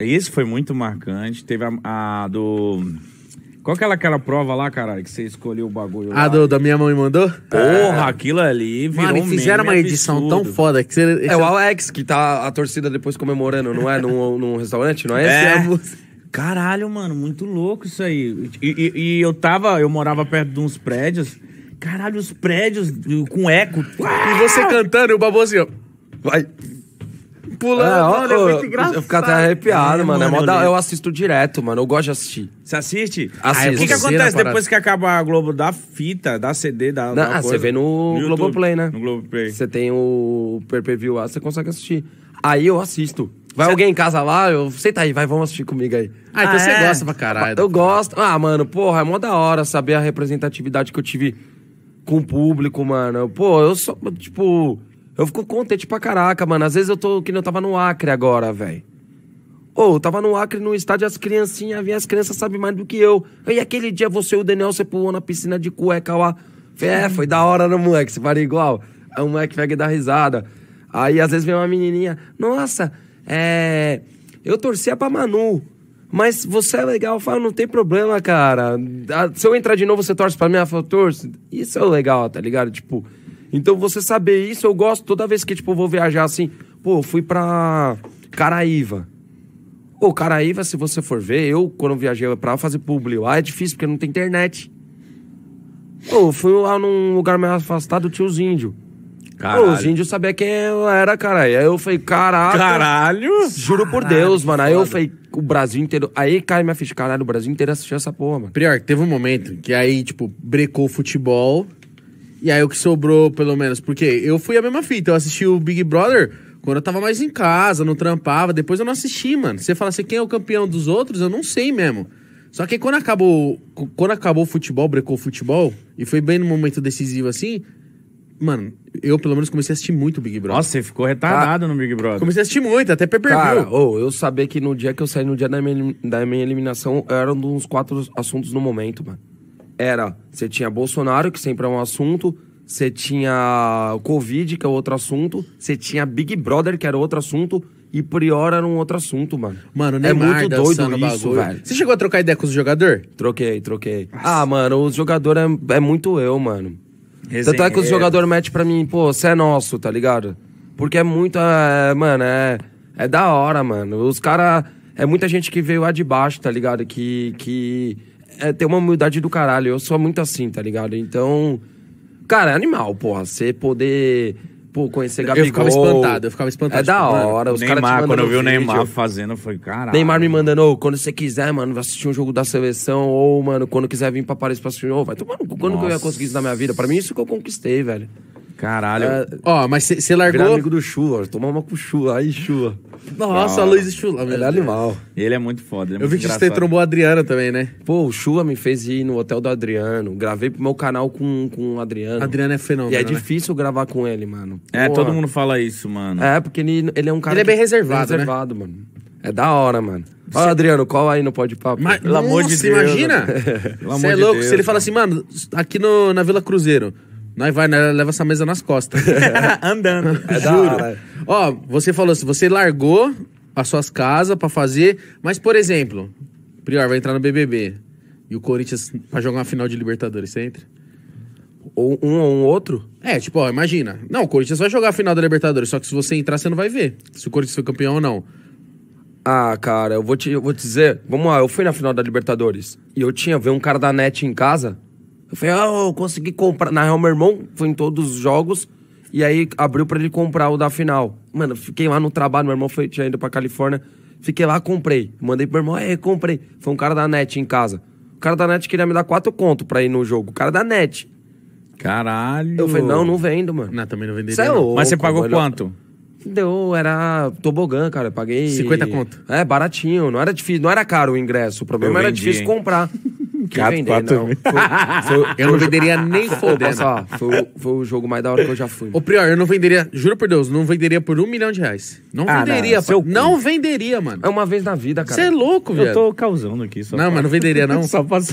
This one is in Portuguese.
Esse foi muito marcante. Teve a, a do. Qual que era é aquela prova lá, caralho, que você escolheu o bagulho A lá? do, da minha mãe mandou? Porra, aquilo ali virou Mano, fizeram uma edição tão foda que você... É o Alex que tá a torcida depois comemorando, não é? num, num restaurante, não é? é. é Caralho, mano, muito louco isso aí. E, e, e, eu tava, eu morava perto de uns prédios. Caralho, os prédios com eco. E você cantando e o babosinho. Vai pulando, ah, mano, ó, é muito engraçado. Eu fico até arrepiado, é, mano. É mano é moda, eu, eu assisto direto, mano. Eu gosto de assistir. Você assiste? Assisto. o que, que acontece depois que acaba a Globo da fita, da CD, da. Não, você vê no, no Globoplay, né? No Globoplay. Você tem o per View lá, você consegue assistir. Aí eu assisto. Vai alguém em casa lá, eu senta aí, vai, vamos assistir comigo aí. Ah, então ah, você é? gosta pra caralho. Eu tá gosto. Ah, mano, porra, é mó da hora saber a representatividade que eu tive com o público, mano. Pô, eu sou, tipo, eu fico contente pra caraca, mano. Às vezes eu tô que nem eu tava no Acre agora, velho. Ô, oh, eu tava no Acre, no estádio, as criancinhas, vinha as crianças sabem mais do que eu. E aquele dia você e o Daniel, você pulou na piscina de cueca lá. É, foi da hora, né, moleque? Você para igual. Aí é o moleque pega e dá risada. Aí às vezes vem uma menininha, nossa, é. Eu torcia pra Manu. Mas você é legal, eu falo, não tem problema, cara. Ah, se eu entrar de novo, você torce pra mim, ela fala, torce. Isso é legal, tá ligado? Tipo, então você saber isso, eu gosto toda vez que, tipo, eu vou viajar assim, pô, fui pra Caraíva. Pô, Caraíva, se você for ver, eu, quando viajei pra fazer público, lá, é difícil porque não tem internet. Pô, fui lá num lugar mais afastado, tinha os índios. Caralho. Pô, os índios sabiam quem eu era, cara. Aí eu falei, caralho. Caralho! Juro por Deus, mano. Aí eu falei, o Brasil inteiro. Aí cai minha ficha, caralho, o Brasil inteiro assistiu essa porra, mano. Prior, teve um momento que aí, tipo, brecou o futebol. E aí o que sobrou, pelo menos, porque eu fui a mesma fita, eu assisti o Big Brother quando eu tava mais em casa, não trampava, depois eu não assisti, mano. Você fala assim, quem é o campeão dos outros, eu não sei mesmo. Só que quando acabou, quando acabou o futebol, brecou o futebol, e foi bem no momento decisivo assim, mano, eu pelo menos comecei a assistir muito Big Brother. Nossa, você ficou retardado no Big Brother. Comecei a assistir muito, até pay per ou oh, eu sabia que no dia que eu saí, no dia da minha, da minha eliminação, eram um dos quatro assuntos no momento, mano era, você tinha Bolsonaro, que sempre é um assunto, você tinha Covid, que é outro assunto, você tinha Big Brother, que era outro assunto, e Prior era um outro assunto, mano. Mano, é Neymar é muito doido isso, bagulho. velho. Você chegou a trocar ideia com os jogadores? Troquei, troquei. Nossa. Ah, mano, os jogadores é, é, muito eu, mano. Resenheiro. Tanto é que os jogadores metem pra mim, pô, você é nosso, tá ligado? Porque é muito, é, mano, é, é da hora, mano. Os caras, é muita gente que veio lá de baixo, tá ligado? Que, que é ter uma humildade do caralho. Eu sou muito assim, tá ligado? Então, cara, é animal, porra. Você poder pô, conhecer Gabigol. Eu ficava espantado, eu ficava espantado. É tipo, da hora, mano, Neymar, quando eu vi o Neymar vídeo, fazendo, foi caralho. Neymar me mandando, ô, oh, quando você quiser, mano, vai assistir um jogo da seleção, ou, mano, quando quiser vir pra Paris pra assistir, ô, oh, vai tomar no cu. Quando Nossa. que eu ia conseguir isso na minha vida? Pra mim, isso que eu conquistei, velho. Caralho. É, ó, mas você largou. Virar amigo do Chua, tomar uma com Chua, aí Chua. Nossa, ah, Luiz Chua. melhor é animal. Ele é muito foda. É muito Eu vi que engraçado. você trombou a Adriana também, né? Pô, o Chua me fez ir no hotel do Adriano. Gravei pro meu canal com, com o Adriano. Adriano é fenômeno. E é né? difícil gravar com ele, mano. É, Pô, todo mundo fala isso, mano. É, porque ele, ele é um cara. Ele é bem reservado. É reservado, né? mano. É da hora, mano. Olha, Adriano, qual aí no pode papo? Mas, Pelo amor nossa, de Deus. imagina? Você é louco. Deus, se ele mano. fala assim, mano, aqui no, na Vila Cruzeiro nós vai, né? leva essa mesa nas costas. Andando. É Juro. Ó, você falou assim, você largou as suas casas para fazer, mas por exemplo, Prior vai entrar no BBB e o Corinthians vai jogar uma final de Libertadores, você entra? Ou um ou um outro? É, tipo, ó, imagina. Não, o Corinthians vai jogar a final da Libertadores, só que se você entrar, você não vai ver se o Corinthians foi campeão ou não. Ah, cara, eu vou te, eu vou te dizer. Vamos lá, eu fui na final da Libertadores e eu tinha ver um cara da net em casa eu falei, ah, eu consegui comprar. Na real, meu irmão foi em todos os jogos. E aí abriu para ele comprar o da final. Mano, fiquei lá no trabalho, meu irmão foi, tinha ido pra Califórnia. Fiquei lá, comprei. Mandei pro meu irmão, ah, é, comprei. Foi um cara da net em casa. O cara da net queria me dar quatro conto pra ir no jogo. O cara da net. Caralho. Eu falei, não, não vendo, mano. Não, também não venderia. Cê é louco, Mas você pagou quanto? Deu, era tobogã, cara. Eu paguei. 50 conto. É, baratinho. Não era difícil, não era caro o ingresso. O problema vendi, era difícil comprar. Que Gato vender, não. Foi, foi, eu não venderia nem fodendo. só foi, foi, o jogo mais da hora que eu já fui. Ô, Prior, eu não venderia, juro por Deus, não venderia por um milhão de reais. Não ah, venderia, não, não venderia, mano. É uma vez na vida, é cara. Você é louco, velho. Eu tô causando aqui só. Não, pra... mas não venderia, não. só posso